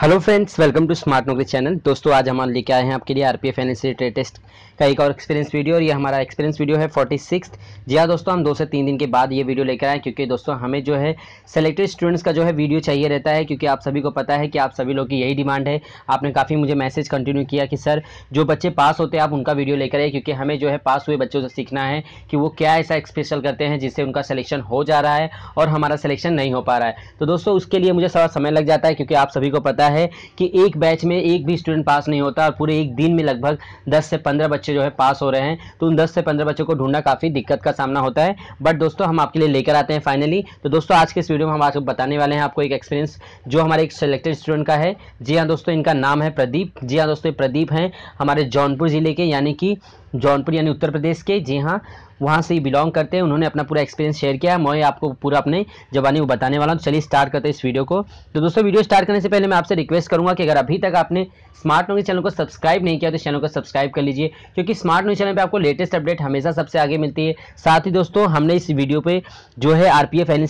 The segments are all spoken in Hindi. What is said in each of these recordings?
hello friends welcome to smart Naukri channel दोस्तों आज हम लेके आए हैं आपके लिए आरपीएफ एनएससी ट्रेड टेस्ट का एक और एक्सपीरियंस वीडियो और ये हमारा एक्सपीरियंस वीडियो है फोर्टी सिक्स जी हाँ दोस्तों हम दो से तीन दिन के बाद ये वीडियो लेकर आए क्योंकि दोस्तों हमें जो है सेलेक्टेड स्टूडेंट्स का जो है वीडियो चाहिए रहता है क्योंकि आप सभी को पता है कि आप सभी लोग की यही डिमांड है आपने काफ़ी मुझे मैसेज कंटिन्यू किया कि सर जो बच्चे पास होते हैं आप उनका वीडियो लेकर आए क्योंकि हमें जो है पास हुए बच्चों से सीखना है कि वो क्या ऐसा स्पेशल करते हैं जिससे उनका सिलेक्शन हो जा रहा है और हमारा सिलेक्शन नहीं हो पा रहा है तो दोस्तों उसके लिए मुझे सारा समय लग जाता है क्योंकि आप सभी को पता ज़्यादा है कि एक बैच में एक भी स्टूडेंट पास नहीं होता और पूरे एक दिन में लगभग दस से पंद्रह बच्चे जो है पास हो रहे हैं तो उन दस से पंद्रह बच्चों को ढूंढना काफ़ी दिक्कत का सामना होता है बट दोस्तों हम आपके लिए लेकर आते हैं फाइनली तो दोस्तों आज के इस वीडियो में हम आपको बताने वाले हैं आपको एक एक्सपीरियंस जो हमारे एक सेलेक्टेड स्टूडेंट का है जी हाँ दोस्तों इनका नाम है प्रदीप जी हाँ दोस्तों प्रदीप हैं हमारे जौनपुर ज़िले के यानी कि जौनपुर यानी उत्तर प्रदेश के जी हाँ वहाँ से ही बिलोंग करते हैं उन्होंने अपना पूरा एक्सपीरियंस शेयर किया मैं आपको पूरा अपने जबानी वो बताने वाला हूँ चलिए स्टार्ट करते हैं इस वीडियो को तो दोस्तों वीडियो स्टार्ट करने से पहले मैं आपसे रिक्वेस्ट करूँगा कि अगर अभी तक आपने स्मार्ट नोवी चैनल को सब्सक्राइब नहीं किया तो चैनल को सब्सक्राइब कर लीजिए क्योंकि स्मार्ट नोवी चैनल पर आपको लेटेस्ट अपडेट हमेशा सबसे आगे मिलती है साथ ही दोस्तों हमने इस वीडियो पर जो है आर पी एफ एन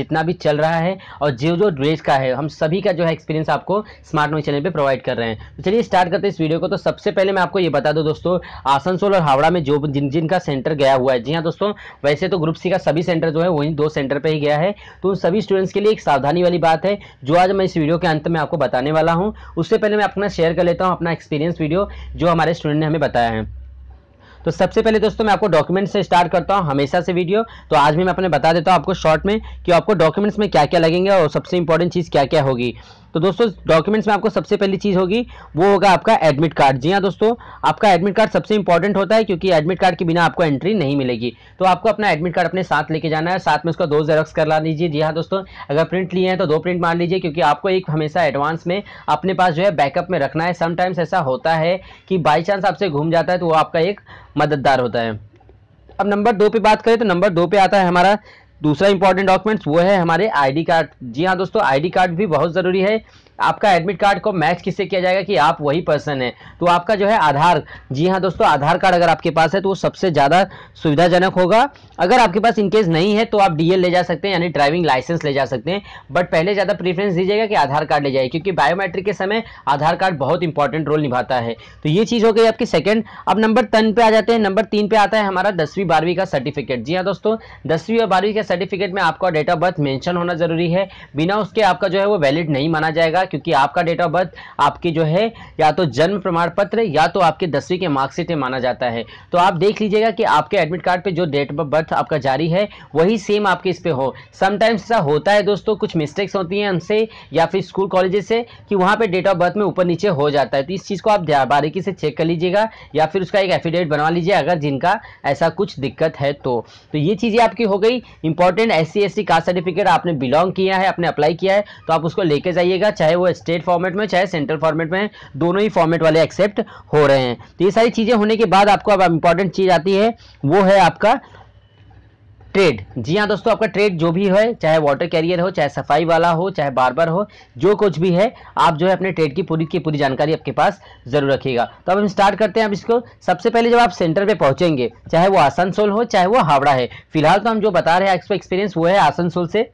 जितना भी चल रहा है और जो जो ड्रेस का है हम सभी का जो है एक्सपीरियंस आपको स्मार्ट नोवी चैनल पर प्रोवाइड कर रहे हैं तो चलिए स्टार्ट करते हैं इस वीडियो को तो सबसे पहले मैं आपको ये बता दूँ दोस्तों आसन आसनसोल और हावड़ा में जो जिन जिनका सेंटर गया हुआ है जी हाँ दोस्तों वैसे तो ग्रुप सी का सभी सेंटर जो है वहीं दो सेंटर पर ही गया है तो उन सभी स्टूडेंट्स के लिए एक सावधानी वाली बात है जो आज मैं इस वीडियो के अंत में आपको बताने वाला हूँ उससे पहले मैं अपना शेयर कर लेता हूँ अपना एक्सपीरियंस वीडियो जो हमारे स्टूडेंट ने हमें बताया है तो सबसे पहले दोस्तों मैं आपको डॉक्यूमेंट्स से स्टार्ट करता हूं हमेशा से वीडियो तो आज भी मैं अपने बता देता हूं आपको शॉर्ट में कि आपको डॉक्यूमेंट्स में क्या क्या लगेंगे और सबसे इंपॉर्टेंट चीज़ क्या क्या होगी तो दोस्तों डॉक्यूमेंट्स में आपको सबसे पहली चीज़ होगी वो होगा आपका एडमिट कार्ड जी हाँ दोस्तों आपका एडमिट कार्ड सबसे इंपॉर्टेंट होता है क्योंकि एडमिट कार्ड के बिना आपको एंट्री नहीं मिलेगी तो आपको अपना एडमिट कार्ड अपने साथ लेके जाना है साथ में उसका दो जेरोक्स ला लीजिए जी हाँ दोस्तों अगर प्रिंट लिए हैं तो दो प्रिंट मार लीजिए क्योंकि आपको एक हमेशा एडवांस में अपने पास जो है बैकअप में रखना है समटाइम्स ऐसा होता है कि बाई चांस आपसे घूम जाता है तो वो आपका एक मददगार होता है अब नंबर दो पे बात करें तो नंबर दो पे आता है हमारा दूसरा इंपॉर्टेंट डॉक्यूमेंट्स वो है हमारे आईडी कार्ड जी हाँ दोस्तों आईडी कार्ड भी बहुत ज़रूरी है आपका एडमिट कार्ड को मैच किससे किया जाएगा कि आप वही पर्सन है तो आपका जो है आधार जी हाँ दोस्तों आधार कार्ड अगर आपके पास है तो वो सबसे ज़्यादा सुविधाजनक होगा अगर आपके पास इनकेस नहीं है तो आप डीएल ले जा सकते हैं यानी ड्राइविंग लाइसेंस ले जा सकते हैं बट पहले ज़्यादा प्रीफरेंस दीजिएगा कि आधार कार्ड ले जाए क्योंकि बायोमेट्रिक के समय आधार कार्ड बहुत इंपॉर्टेंट रोल निभाता है तो ये चीज़ हो गई आपकी सेकेंड अब नंबर टेन पे आ जाते हैं नंबर तीन पे आता है हमारा दसवीं बारहवीं का सर्टिफिकेट जी हाँ दोस्तों दसवीं और बारहवीं के सर्टिफिकेट में आपका डेट ऑफ बर्थ मेंशन होना जरूरी है बिना उसके आपका जो है वो वैलिड नहीं माना जाएगा क्योंकि आपका डेट ऑफ बर्थ आपकी जो है या तो जन्म प्रमाण पत्र या तो आपके दसवीं के मार्कशीट में माना जाता है तो आप देख लीजिएगा कि आपके एडमिट कार्ड पर जो डेट ऑफ बर्थ आपका जारी है वही सेम आपके इस पर हो समटाइम्स ऐसा होता है दोस्तों कुछ मिस्टेक्स होती हैं हमसे या फिर स्कूल कॉलेजेस से कि वहाँ पर डेट ऑफ बर्थ में ऊपर नीचे हो जाता है तो इस चीज़ को आप बारीकी से चेक कर लीजिएगा या फिर उसका एक एफिडेविट बनवा लीजिए अगर जिनका ऐसा कुछ दिक्कत है तो तो ये चीज़ें आपकी हो गई important S C caste certificate आपने बिलोंग किया है आपने अप्लाई किया है तो आप उसको लेके जाइएगा चाहे चाहे वो स्टेट फॉर्मेट में चाहे सेंट्रल फॉर्मेट में दोनों ही फॉर्मेट वाले एक्सेप्ट हो रहे हैं तो ये सारी चीज़ें होने के बाद आपको अब इंपॉर्टेंट चीज़ आती है वो है आपका ट्रेड जी हाँ दोस्तों आपका ट्रेड जो भी है चाहे वाटर कैरियर हो चाहे सफाई वाला हो चाहे बार्बर हो जो कुछ भी है आप जो है अपने ट्रेड की पूरी की पूरी जानकारी आपके पास जरूर रखिएगा तो अब हम स्टार्ट करते हैं अब इसको सबसे पहले जब आप सेंटर पे पहुंचेंगे चाहे वो आसनसोल हो चाहे वो हावड़ा है फिलहाल तो हम जो बता रहे हैं एक्सपो एक्सपीरियंस वो है आसनसोल से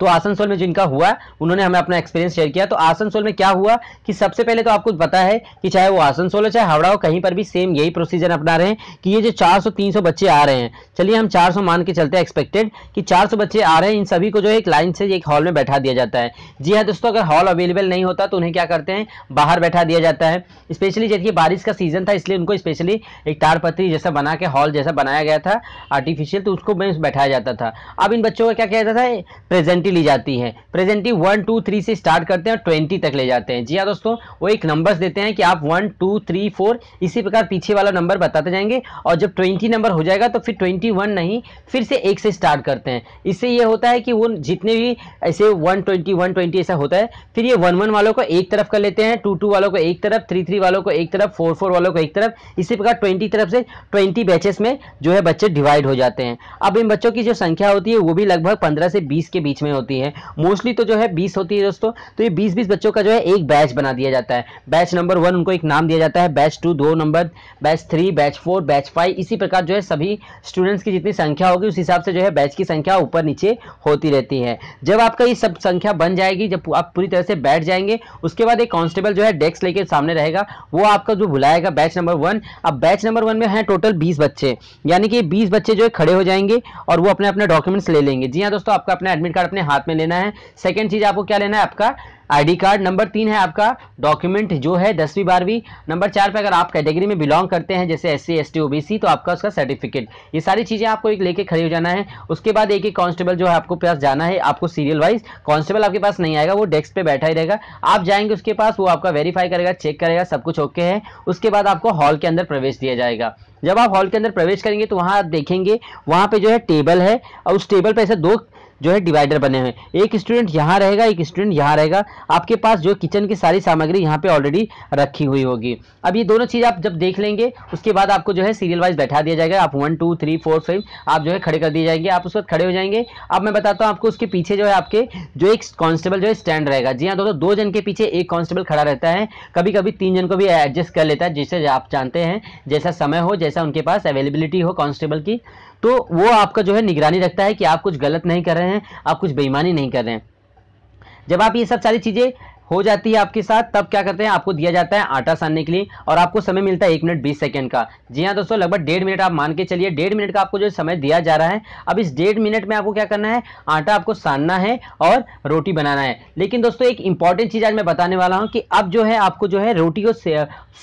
तो आसनसोल में जिनका हुआ उन्होंने हमें अपना एक्सपीरियंस शेयर किया तो आसनसोल में क्या हुआ कि सबसे पहले तो आपको पता है कि चाहे वो आसनसोल हो चाहे हावड़ा हो कहीं पर भी सेम यही प्रोसीजर अपना रहे हैं कि ये जो 400 300 बच्चे आ रहे हैं चलिए हम 400 मान के चलते हैं एक्सपेक्टेड कि 400 बच्चे आ रहे हैं इन सभी को जो है एक लाइन से एक हॉल में बैठा दिया जाता है जी हाँ दोस्तों अगर हॉल अवेलेबल नहीं होता तो उन्हें क्या करते हैं बाहर बैठा दिया जाता है स्पेशली जैसे बारिश का सीजन था इसलिए उनको स्पेशली एक तारपत्री जैसा बना के हॉल जैसा बनाया गया था आर्टिफिशियल तो उसको बैठाया जाता था अब इन बच्चों का क्या किया जाता है प्रेजेंट ट्वेंटी ली जाती है प्रेजेंटली वन टू थ्री से स्टार्ट करते हैं और ट्वेंटी तक ले जाते हैं जी हाँ दोस्तों वो एक नंबर्स देते हैं कि आप वन टू थ्री फोर इसी प्रकार पीछे वाला नंबर बताते जाएंगे और जब ट्वेंटी नंबर हो जाएगा तो फिर ट्वेंटी वन नहीं फिर से एक से स्टार्ट करते हैं इससे ये होता है कि वो जितने भी ऐसे वन ट्वेंटी वन ट्वेंटी ऐसा होता है फिर ये वन वन वालों को एक तरफ कर लेते हैं टू टू वालों को एक तरफ थ्री थ्री वालों को एक तरफ फोर फोर वालों को एक तरफ इसी प्रकार ट्वेंटी तरफ से ट्वेंटी बैचेस में जो है बच्चे डिवाइड हो जाते हैं अब इन बच्चों की जो संख्या होती है वो भी लगभग पंद्रह से बीस के बीच में होती है मोस्टली तो जो है बीस होती है दोस्तों तो ये बीस बीस बच्चों का जो है एक बैच बना दिया जाता है बैच नंबर वन उनको एक नाम दिया जाता है बैच टू दो number batch three batch four batch five इसी प्रकार जो है सभी स्टूडेंट्स की जितनी संख्या होगी उस हिसाब से जो है बैच की संख्या ऊपर नीचे होती रहती है जब आपका ये सब संख्या बन जाएगी जब आप पूरी तरह से बैठ जाएंगे उसके बाद एक कांस्टेबल जो है डेस्क लेके सामने रहेगा वो आपका जो बुलाएगा बैच नंबर वन अब बैच नंबर वन में है टोटल बीस बच्चे यानी कि बीस बच्चे जो है खड़े हो जाएंगे और वो अपने अपने डॉक्यूमेंट्स ले लेंगे जी हाँ दोस्तों आपका अपना एडमिट कार्ड अपने हाथ में लेना है सेकेंड चीज़ आपको क्या लेना है आपका आईडी कार्ड नंबर तीन है आपका डॉक्यूमेंट जो है दसवीं बारहवीं नंबर चार पे अगर आप कैटेगरी में बिलोंग करते हैं जैसे S C S T O B C तो आपका उसका सर्टिफिकेट ये सारी चीज़ें आपको एक लेके खड़े हो जाना है उसके बाद एक एक कांस्टेबल जो है आपको पास जाना है आपको सीरियल वाइज कांस्टेबल आपके पास नहीं आएगा वो डेस्क पे बैठा ही रहेगा आप जाएंगे उसके पास वो आपका वेरीफाई करेगा चेक करेगा सब कुछ ओके है उसके बाद आपको हॉल के अंदर प्रवेश दिया जाएगा जब आप हॉल के अंदर प्रवेश करेंगे तो वहाँ आप देखेंगे वहाँ पे जो है टेबल है और उस टेबल पे ऐसे दो जो है डिवाइडर बने हुए एक स्टूडेंट यहाँ रहेगा एक स्टूडेंट यहाँ रहेगा आपके पास जो किचन की सारी सामग्री यहाँ पे ऑलरेडी रखी हुई होगी अब ये दोनों चीज़ आप जब देख लेंगे उसके बाद आपको जो है सीरियल वाइज बैठा दिया जाएगा आप one two three four five आप जो है खड़े कर दिए जाएंगे आप उस वक्त खड़े हो जाएंगे अब मैं बताता हूँ आपको उसके पीछे जो है आपके जो एक कांस्टेबल जो है स्टैंड रहेगा जी हाँ दोस्तों दो जन के पीछे एक कांस्टेबल खड़ा रहता है कभी कभी तीन जन को भी एडजस्ट कर लेता है जिससे आप जानते हैं जैसा समय हो जैसा उनके पास अवेलेबिलिटी हो कॉन्स्टेबल की तो वो आपका जो है निगरानी रखता है कि आप कुछ गलत नहीं कर रहे हैं आप कुछ बेईमानी नहीं कर रहे हैं जब आप ये सब सारी चीज़ें हो जाती है आपके साथ तब क्या करते हैं आपको दिया जाता है आटा सानने के लिए और आपको समय मिलता है एक मिनट बीस सेकेंड का जी हाँ दोस्तों लगभग डेढ़ मिनट आप मान के चलिए डेढ़ मिनट का आपको जो समय दिया जा रहा है अब इस डेढ़ मिनट में आपको क्या करना है आटा आपको सानना है और रोटी बनाना है लेकिन दोस्तों एक इंपॉर्टेंट चीज़ आज मैं बताने वाला हूँ कि अब जो है आपको जो है रोटी को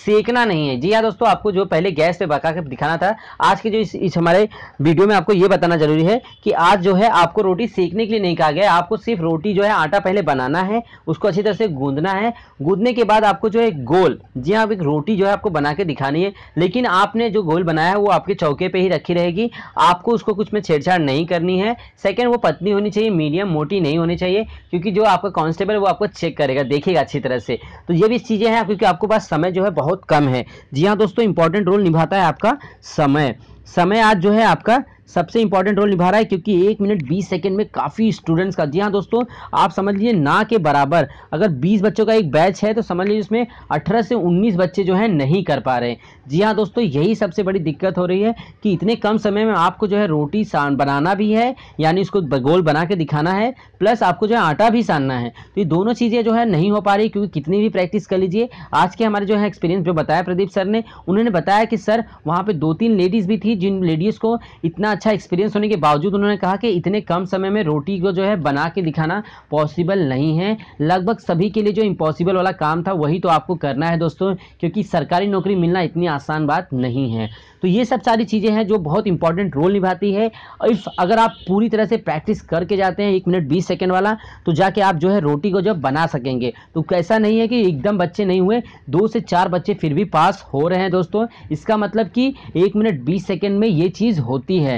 सेकना नहीं है जी हाँ दोस्तों आपको जो पहले गैस पे बका दिखाना था आज के जो इस हमारे वीडियो में आपको ये बताना जरूरी है कि आज जो है आपको रोटी सेकने के लिए नहीं कहा गया आपको सिर्फ रोटी जो है आटा पहले बनाना है उसको अच्छी तरह से गूंदना है गूंदने के बाद आपको जो है गोल जी हाँ एक रोटी जो है आपको बना के दिखानी है लेकिन आपने जो गोल बनाया है वो आपके चौके पे ही रखी रहेगी आपको उसको कुछ में छेड़छाड़ नहीं करनी है सेकेंड वो पतली होनी चाहिए मीडियम मोटी नहीं होनी चाहिए क्योंकि जो आपका कॉन्स्टेबल वो आपको चेक करेगा देखेगा अच्छी तरह से तो ये भी चीज़ें हैं क्योंकि आपके पास समय जो है बहुत कम है जी हाँ दोस्तों इंपॉर्टेंट रोल निभाता है आपका समय समय आज जो है आपका सबसे इंपॉर्टेंट रोल निभा रहा है क्योंकि एक मिनट बीस सेकेंड में काफ़ी स्टूडेंट्स का जी हाँ दोस्तों आप समझ लीजिए ना के बराबर अगर बीस बच्चों का एक बैच है तो समझ लीजिए उसमें अठारह से उन्नीस बच्चे जो है नहीं कर पा रहे जी हाँ दोस्तों यही सबसे बड़ी दिक्कत हो रही है कि इतने कम समय में आपको जो है रोटी बनाना भी है यानी उसको गोल बना के दिखाना है प्लस आपको जो है आटा भी सानना है तो ये दोनों चीज़ें जो है नहीं हो पा रही क्योंकि कितनी भी प्रैक्टिस कर लीजिए आज के हमारे जो है एक्सपीरियंस जो बताया प्रदीप सर ने उन्होंने बताया कि सर वहाँ पर दो तीन लेडीज़ भी थी जिन लेडीज़ को इतना अच्छा एक्सपीरियंस होने के बावजूद उन्होंने कहा कि इतने कम समय में रोटी को जो है बना के दिखाना पॉसिबल नहीं है लगभग सभी के लिए जो इम्पॉसिबल वाला काम था वही तो आपको करना है दोस्तों क्योंकि सरकारी नौकरी मिलना इतनी आसान बात नहीं है तो ये सब सारी चीज़ें हैं जो बहुत इंपॉर्टेंट रोल निभाती है इफ़ अगर आप पूरी तरह से प्रैक्टिस करके जाते हैं एक मिनट बीस सेकेंड वाला तो जाके आप जो है रोटी को जब बना सकेंगे तो कैसा नहीं है कि एकदम बच्चे नहीं हुए दो से चार बच्चे फिर भी पास हो रहे हैं दोस्तों इसका मतलब कि एक मिनट बीस सेकेंड में ये चीज़ होती है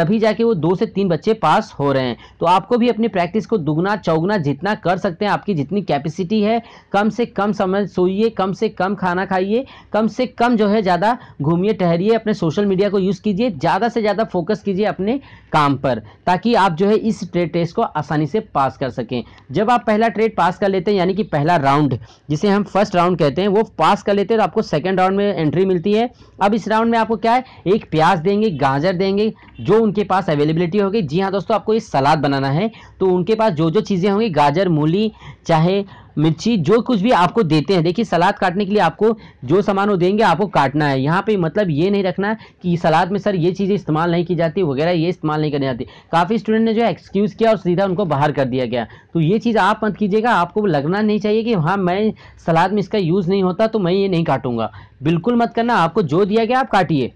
तभी जाके वो दो से तीन बच्चे पास हो रहे हैं तो आपको भी अपनी प्रैक्टिस को दुगना चौगुना जितना कर सकते हैं आपकी जितनी कैपेसिटी है कम से कम समय सोइए कम से कम खाना खाइए कम से कम जो है ज़्यादा घूमिए टहरिए अपने सोशल मीडिया को यूज़ कीजिए ज़्यादा से ज़्यादा फोकस कीजिए अपने काम पर ताकि आप जो है इस ट्रेड टेस्ट को आसानी से पास कर सकें जब आप पहला ट्रेड पास कर लेते हैं यानी कि पहला राउंड जिसे हम फर्स्ट राउंड कहते हैं वो पास कर लेते हैं तो आपको सेकेंड राउंड में एंट्री मिलती है अब इस राउंड में आपको क्या है एक प्याज देंगे गाजर देंगे जो उनके पास अवेलेबिलिटी होगी जी हाँ दोस्तों आपको ये सलाद बनाना है तो उनके पास जो जो चीज़ें होंगी गाजर मूली चाहे मिर्ची जो कुछ भी आपको देते हैं देखिए सलाद काटने के लिए आपको जो सामान वो देंगे आपको काटना है यहाँ पे मतलब ये नहीं रखना कि सलाद में सर ये चीज़ें इस्तेमाल नहीं की जाती वगैरह ये इस्तेमाल नहीं करनी जाती काफ़ी स्टूडेंट ने जो है एक्सक्यूज़ किया और सीधा उनको बाहर कर दिया गया तो ये चीज़ आप मत कीजिएगा आपको लगना नहीं चाहिए कि हाँ मैं सलाद में इसका यूज़ नहीं होता तो मैं ये नहीं काटूंगा बिल्कुल मत करना आपको जो दिया गया आप काटिए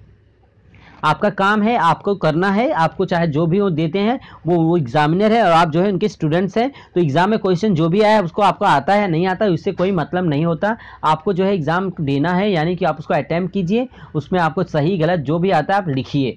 आपका काम है आपको करना है आपको चाहे जो भी हो देते हैं वो वो एग्जामिनर है और आप जो है उनके स्टूडेंट्स हैं तो एग्ज़ाम में क्वेश्चन जो भी आया उसको आपको आता है नहीं आता उससे कोई मतलब नहीं होता आपको जो है एग्ज़ाम देना है यानी कि आप उसको अटैम्प्ट कीजिए उसमें आपको सही गलत जो भी आता है आप लिखिए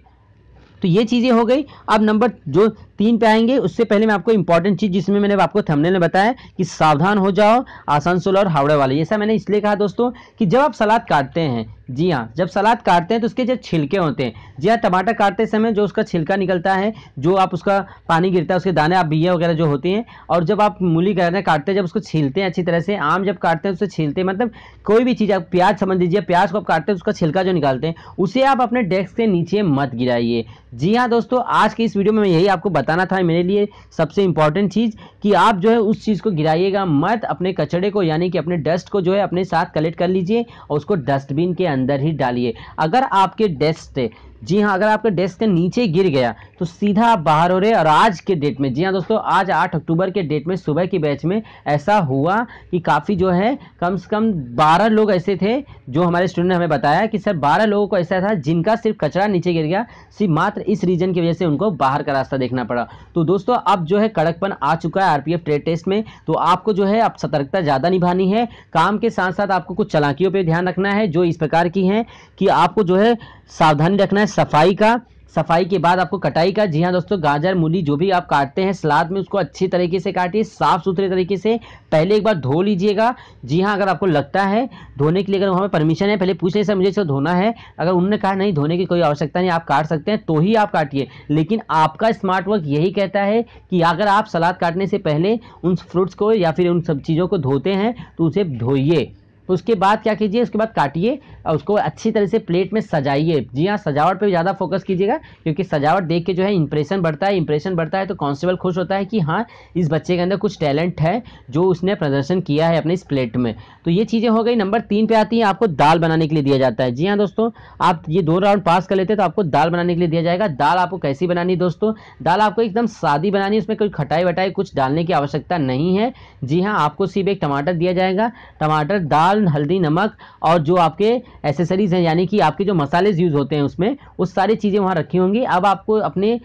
तो ये चीज़ें हो गई अब नंबर जो तीन पे आएंगे उससे पहले मैं आपको इंपॉर्टेंट चीज़ जिसमें मैंने आपको थंबनेल में बताया कि सावधान हो जाओ आसनसोल और हावड़े वाले ऐसा मैंने इसलिए कहा दोस्तों कि जब आप सलाद काटते हैं जी हाँ जब सलाद काटते हैं तो उसके जो छिलके होते हैं जी हाँ टमाटर काटते समय जो उसका छिलका निकलता है जो आप उसका पानी गिरता है उसके दाने आप बिया वगैरह जो होती हैं और जब आप मूली वगैरह काटते हैं जब उसको छीलते हैं अच्छी तरह से आम जब काटते हैं उससे छीलते हैं मतलब कोई भी चीज़ आप प्याज समझ लीजिए हाँ, प्याज को आप काटते हैं उसका छिलका जो निकालते हैं उसे आप अपने डेस्क के नीचे मत गिराइए जी हाँ दोस्तों आज की इस वीडियो में मैं यही आपको बता बताना था मेरे लिए सबसे इंपॉर्टेंट चीज़ कि आप जो है उस चीज़ को गिराइएगा मत अपने कचड़े को यानी कि अपने डस्ट को जो है अपने साथ कलेक्ट कर लीजिए और उसको डस्टबिन के अंदर ही डालिए अगर आपके डेस्क जी हाँ अगर आपका डेस्क नीचे गिर गया तो सीधा आप बाहर हो रहे और आज के डेट में जी हाँ दोस्तों आज 8 अक्टूबर के डेट में सुबह के बैच में ऐसा हुआ कि काफ़ी जो है कम से कम 12 लोग ऐसे थे जो हमारे स्टूडेंट ने हमें बताया कि सर 12 लोगों को ऐसा था जिनका सिर्फ कचरा नीचे गिर गया सिर्फ मात्र इस रीजन की वजह से उनको बाहर का रास्ता देखना पड़ा तो दोस्तों अब जो है कड़कपन आ चुका है आर ट्रेड टेस्ट में तो आपको जो है अब सतर्कता ज़्यादा निभानी है काम के साथ साथ आपको कुछ चलाकियों पर ध्यान रखना है जो इस प्रकार की हैं कि आपको जो है सावधानी रखना है सफाई का सफाई के बाद आपको कटाई का जी हाँ दोस्तों गाजर मूली जो भी आप काटते हैं सलाद में उसको अच्छी तरीके से काटिए साफ़ सुथरे तरीके से पहले एक बार धो लीजिएगा जी हाँ अगर आपको लगता है धोने के लिए अगर पर परमिशन है पहले पूछ लें सर मुझे इसको धोना है अगर उन्होंने कहा नहीं धोने की कोई आवश्यकता नहीं आप काट सकते हैं तो ही आप काटिए लेकिन आपका स्मार्ट वर्क यही कहता है कि अगर आप सलाद काटने से पहले उन फ्रूट्स को या फिर उन सब चीज़ों को धोते हैं तो उसे धोइए उसके बाद क्या कीजिए उसके बाद काटिए और उसको अच्छी तरह से प्लेट में सजाइए जी हाँ सजावट पे ज़्यादा फोकस कीजिएगा क्योंकि सजावट देख के जो है इंप्रेशन बढ़ता है इंप्रेशन बढ़ता है तो कॉन्स्टेबल खुश होता है कि हाँ इस बच्चे के अंदर कुछ टैलेंट है जो उसने प्रदर्शन किया है अपने इस प्लेट में तो ये चीज़ें हो गई नंबर तीन पर आती हैं आपको दाल बनाने के लिए दिया जाता है जी हाँ दोस्तों आप ये दो राउंड पास कर लेते हैं तो आपको दाल बनाने के लिए दिया जाएगा दाल आपको कैसी बनानी दोस्तों दाल आपको एकदम सादी बनानी है उसमें कोई खटाई वटाई कुछ डालने की आवश्यकता नहीं है जी हाँ आपको सिर्फ एक टमाटर दिया जाएगा टमाटर दाल मसाल हल्दी नमक और जो आपके एसेसरीज़ हैं यानी कि आपके जो मसालेज यूज़ होते हैं उसमें उस सारी चीज़ें वहाँ रखी होंगी अब आपको अपने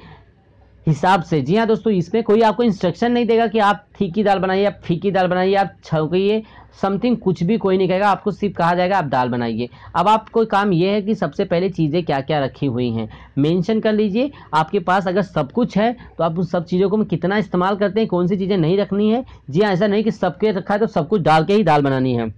हिसाब से जी हाँ दोस्तों इसमें कोई आपको इंस्ट्रक्शन नहीं देगा कि आप फीकी दाल बनाइए आप फीकी दाल बनाइए आप छौकिए समथिंग कुछ भी कोई नहीं कहेगा आपको सिर्फ कहा जाएगा आप दाल बनाइए अब आपको काम यह है कि सबसे पहले चीज़ें क्या क्या रखी हुई हैं मेंशन कर लीजिए आपके पास अगर सब कुछ है तो आप उन सब चीज़ों को कितना इस्तेमाल करते हैं कौन सी चीज़ें नहीं रखनी है जी हाँ ऐसा नहीं कि सबके रखा है तो सब कुछ डाल के ही दाल बनानी है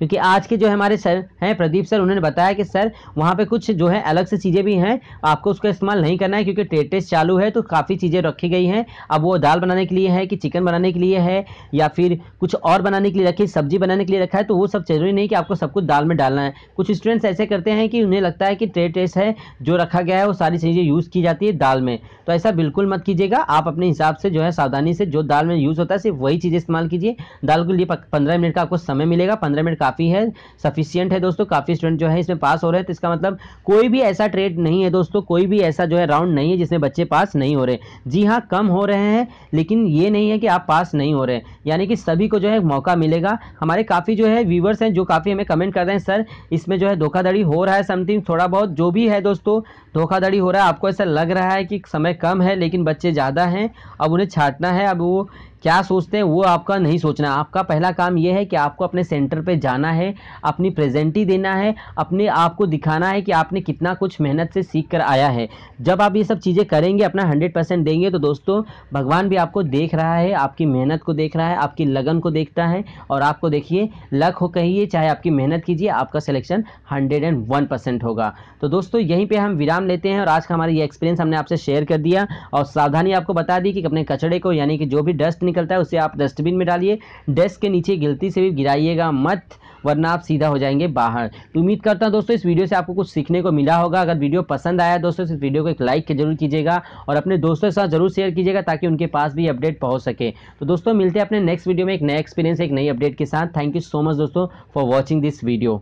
क्योंकि आज के जो है हमारे सर हैं प्रदीप सर उन्होंने बताया कि सर वहाँ पे कुछ जो है अलग से चीज़ें भी हैं आपको उसका इस्तेमाल नहीं करना है क्योंकि ट्रेड टेस्ट चालू है तो काफ़ी चीज़ें रखी गई हैं अब वो दाल बनाने के लिए है कि चिकन बनाने के लिए है या फिर कुछ और बनाने के लिए रखी सब्जी बनाने के लिए रखा है तो वो सब जरूरी नहीं कि आपको सब कुछ दाल में डालना है कुछ स्टूडेंट्स ऐसे करते हैं कि उन्हें लगता है कि ट्रेड टेस्ट है जो रखा गया है वो सारी चीज़ें यूज़ की जाती है दाल में तो ऐसा बिल्कुल मत कीजिएगा आप अपने हिसाब से जो है सावधानी से जो दाल में यूज़ होता है सिर्फ वही चीज़ें इस्तेमाल कीजिए दाल के लिए पंद्रह मिनट का आपको समय मिलेगा पंद्रह मिनट का काफ़ी है सफिशियंट है दोस्तों काफ़ी स्टूडेंट जो है इसमें पास हो रहे हैं तो इसका मतलब कोई भी ऐसा ट्रेड नहीं है दोस्तों कोई भी ऐसा जो है राउंड नहीं है जिसमें बच्चे पास नहीं हो रहे जी हाँ कम हो रहे हैं लेकिन ये नहीं है कि आप पास नहीं हो रहे हैं यानी कि सभी को जो है मौका मिलेगा हमारे काफ़ी जो है व्यूवर्स हैं जो काफ़ी हमें कमेंट कर रहे हैं सर इसमें जो है धोखाधड़ी हो रहा है समथिंग थोड़ा बहुत जो भी है दोस्तों धोखाधड़ी हो रहा है आपको ऐसा लग रहा है कि समय कम है लेकिन बच्चे ज़्यादा हैं अब उन्हें छाटना है अब वो क्या सोचते हैं वो आपका नहीं सोचना आपका पहला काम ये है कि आपको अपने सेंटर पे जाना है अपनी प्रेजेंटी देना है अपने आप को दिखाना है कि आपने कितना कुछ मेहनत से सीख कर आया है जब आप ये सब चीज़ें करेंगे अपना हंड्रेड परसेंट देंगे तो दोस्तों भगवान भी आपको देख रहा है आपकी मेहनत को देख रहा है आपकी लगन को देखता है और आपको देखिए लक हो कहिए चाहे आपकी मेहनत कीजिए आपका selection hundred and one percent होगा तो दोस्तों यहीं पर हम विराम लेते हैं और आज का हमारा ये एक्सपीरियंस हमने आपसे शेयर कर दिया और सावधानी आपको बता दी कि अपने कचड़े को यानी कि जो भी डस्ट निकलता है उसे आप डस्टबिन में डालिए डेस्क के नीचे गलती से भी गिराइएगा मत वरना आप सीधा हो जाएंगे बाहर तो उम्मीद करता हूँ दोस्तों इस वीडियो से आपको कुछ सीखने को मिला होगा अगर वीडियो पसंद आया दोस्तों इस वीडियो को एक लाइक जरूर कीजिएगा और अपने दोस्तों के साथ जरूर शेयर कीजिएगा ताकि उनके पास भी अपडेट पहुँच सके तो दोस्तों मिलते हैं अपने नेक्स्ट वीडियो में एक नया एक्सपीरियंस एक नई अपडेट के साथ थैंक यू सो मच दोस्तों फॉर वॉचिंग दिस वीडियो